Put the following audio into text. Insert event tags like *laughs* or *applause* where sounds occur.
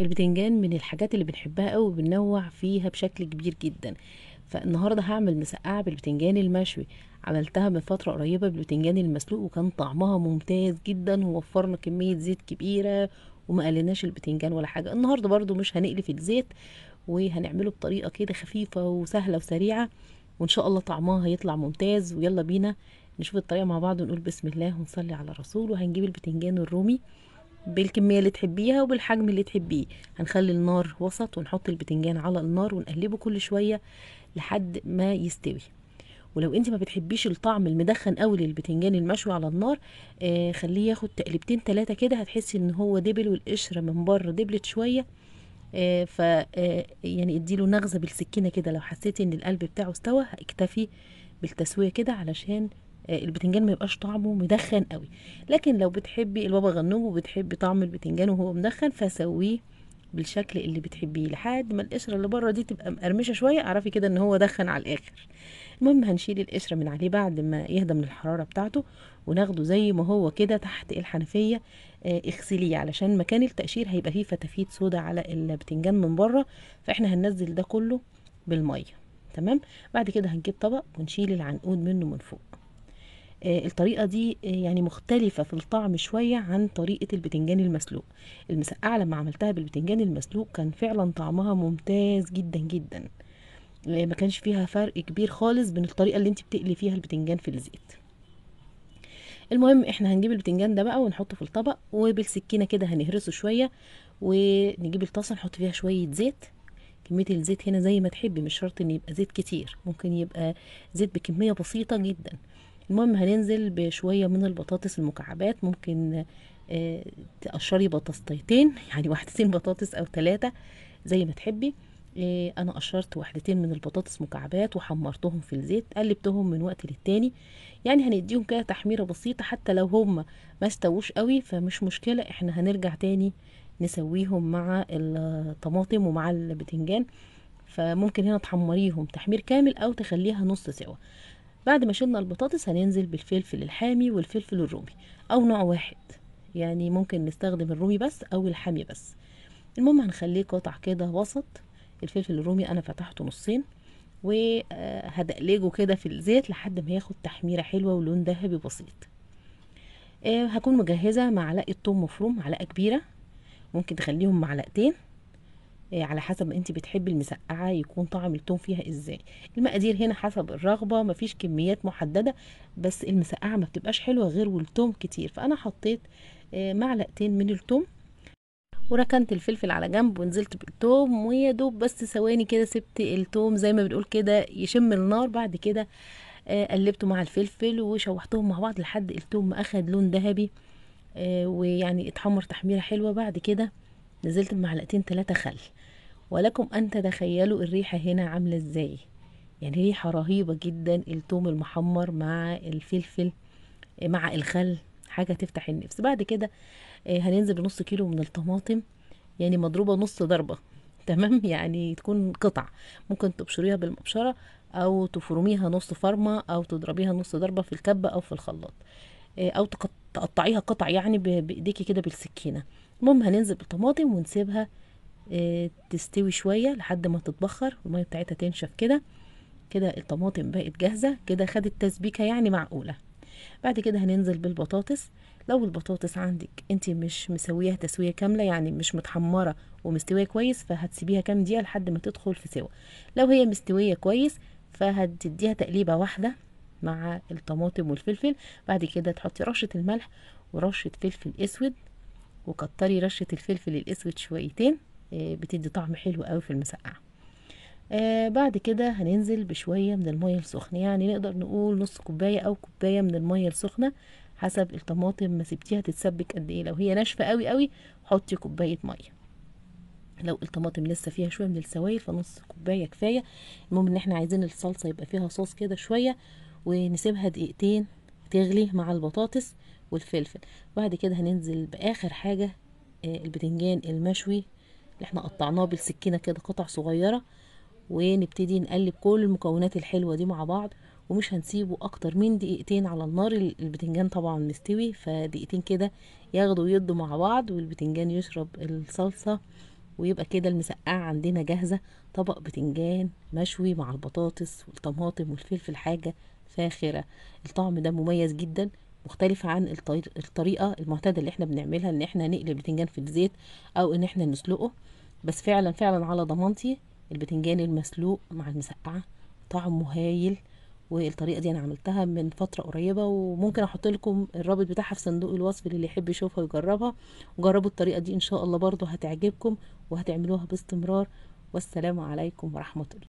البتنجان من الحاجات اللي بنحبها قوي وبننوع فيها بشكل كبير جدا فالنهارده هعمل مسقعه بالبتنجان المشوي عملتها من فتره قريبه بالبتنجان المسلوق وكان طعمها ممتاز جدا ووفرنا كميه زيت كبيره وما قلناش البتنجان ولا حاجه النهارده برضو مش هنقلي في الزيت وهنعمله بطريقه كده خفيفه وسهله وسريعه وان شاء الله طعمها هيطلع ممتاز ويلا بينا نشوف الطريقه مع بعض ونقول بسم الله ونصلي على الرسول وهنجيب البتنجان الرومي بالكميه اللي تحبيها وبالحجم اللي تحبيه هنخلي النار وسط ونحط البتنجان على النار ونقلبه كل شويه لحد ما يستوي ولو انت ما بتحبيش الطعم المدخن قوي للبتنجان المشوي على النار آه خليه ياخد تقلبتين ثلاثه كده هتحسي ان هو دبل والقشره من بره دبلت شويه آه ف آه، يعني اديله نغزه بالسكينه كده لو حسيتي ان القلب بتاعه استوى اكتفي بالتسويه كده علشان آه، البتنجان ما يبقاش طعمه مدخن قوي لكن لو بتحبي البابا غنوج وبتحبي طعم البتنجان وهو مدخن فسويه بالشكل اللي بتحبيه لحد ما القشره اللي بره دي تبقى مقرمشه شويه اعرفي كده ان هو دخن على الاخر المهم هنشيل القشره من عليه بعد ما يهدى من الحراره بتاعته وناخده زي ما هو كده تحت الحنفيه آه، اغسليه علشان مكان التقشير هيبقى فيه فتافيت سودا على البتنجان من بره فاحنا هننزل ده كله بالميه تمام بعد كده هنجيب طبق ونشيل العنقود منه من فوق آه، الطريقة دي آه، يعني مختلفة في الطعم شوية عن طريقة البتنجان المسلوق المسقعة لما عملتها بالبتنجان المسلوق كان فعلا طعمها ممتاز جدا جدا آه، ما كانش فيها فرق كبير خالص بين الطريقة اللي انت بتقلي فيها البتنجان في الزيت المهم احنا هنجيب البتنجان ده بقى ونحطه في الطبق وبالسكينة كده هنهرسه شوية ونجيب الطاسة نحط فيها شوية زيت كمية الزيت هنا زي ما تحبي مش شرط ان يبقى زيت كتير ممكن يبقى زيت بكمية بسيطة جدا المهم هننزل بشوية من البطاطس المكعبات ممكن آه، تقشري بطاطستين يعني واحدتين بطاطس او ثلاثة زي ما تحبي آه، انا قشرت واحدتين من البطاطس مكعبات وحمرتهم في الزيت قلبتهم من وقت للتاني يعني هنديهم كده تحميره بسيطه حتى لو هم ما استووش قوي فمش مشكله احنا هنرجع تاني نسويهم مع الطماطم ومع البتنجان فممكن هنا تحمريهم تحمير كامل او تخليها نص سوا بعد ما شلنا البطاطس هننزل بالفلفل الحامي والفلفل الرومي او نوع واحد يعني ممكن نستخدم الرومي بس او الحامي بس المهم هنخليه قطع كده وسط الفلفل الرومي انا فتحته نصين وهدقلجه كده في الزيت لحد ما ياخد تحميره حلوه ولون ذهبي بسيط آه، هكون مجهزه معلقه توم مفروم معلقه كبيره ممكن تخليهم معلقتين آه، على حسب ما انت بتحبي المسقعه يكون طعم التوم فيها ازاي المقادير هنا حسب الرغبه مفيش كميات محدده بس المسقعه ما بتبقاش حلوه غير والتوم كتير فانا حطيت آه، معلقتين من التوم وركنت الفلفل على جنب ونزلت بالتوم ويا دوب بس ثواني كده سبت التوم زي ما بنقول كده يشم النار بعد كده آه، قلبته مع الفلفل وشوحتهم مع بعض لحد التوم اخد لون ذهبي ويعني اتحمر تحميره حلوه بعد كده نزلت بمعلقتين ثلاثه خل ولكم أن تتخيلوا الريحة هنا عاملة إزاي يعني ريحة رهيبة جدا التوم المحمر مع الفلفل مع الخل حاجة تفتح النفس بعد كده آه، هننزل بنص كيلو من الطماطم يعني مضروبة نص ضربة *laughs* تمام يعني تكون قطع ممكن تبشريها بالمبشرة أو تفرميها نص فرمة أو تضربيها نص ضربة في الكبة أو في الخلاط آه، أو تقطعيها قطع يعني بإيديكي كده بالسكينة المهم هننزل بالطماطم ونسيبها تستوي شويه لحد ما تتبخر والميه بتاعتها تنشف كده كده الطماطم بقت جاهزه كده خدت تسبيكه يعني معقوله بعد كده هننزل بالبطاطس لو البطاطس عندك انت مش مسويها تسويه كامله يعني مش متحمره ومستويه كويس فهتسيبيها كام دقيقه لحد ما تدخل في سوا لو هي مستويه كويس فهتديها تقليبه واحده مع الطماطم والفلفل بعد كده تحطي رشه الملح ورشه فلفل اسود وكتري رشه الفلفل الاسود شويتين آه، بتدي طعم حلو قوي في المسقعه آه بعد كده هننزل بشوية من المية السخنة يعني نقدر نقول نص كوباية أو كوباية من المية السخنة حسب الطماطم ما سبتيها تتسبك قد ايه لو هي ناشفة قوي قوي حطي كوباية مية لو الطماطم لسه فيها شوية من السوائل فنص كوباية كفاية المهم ان احنا عايزين الصلصة يبقى فيها صوص كده شوية ونسيبها دقيقتين تغلي مع البطاطس والفلفل بعد كده هننزل بآخر حاجة آه البتنجان المشوي اللي احنا قطعناه بالسكينه كده قطع صغيره ونبتدي نقلب كل المكونات الحلوه دي مع بعض ومش هنسيبه اكتر من دقيقتين على النار البتنجان طبعا مستوي فدقيقتين كده ياخدوا يدوا مع بعض والبتنجان يشرب الصلصه ويبقى كده المسقعه عندنا جاهزه طبق بتنجان مشوي مع البطاطس والطماطم والفلفل حاجه فاخره الطعم ده مميز جدا مختلفة عن الطريقة المعتادة اللي احنا بنعملها ان احنا نقلب البتنجان في الزيت او ان احنا نسلقه بس فعلا فعلا على ضمانتي البتنجان المسلوق مع المسقعة طعمه هايل والطريقة دي انا عملتها من فترة قريبة وممكن احط لكم الرابط بتاعها في صندوق الوصف للي يحب يشوفها ويجربها وجربوا الطريقة دي ان شاء الله برضو هتعجبكم وهتعملوها باستمرار والسلام عليكم ورحمة الله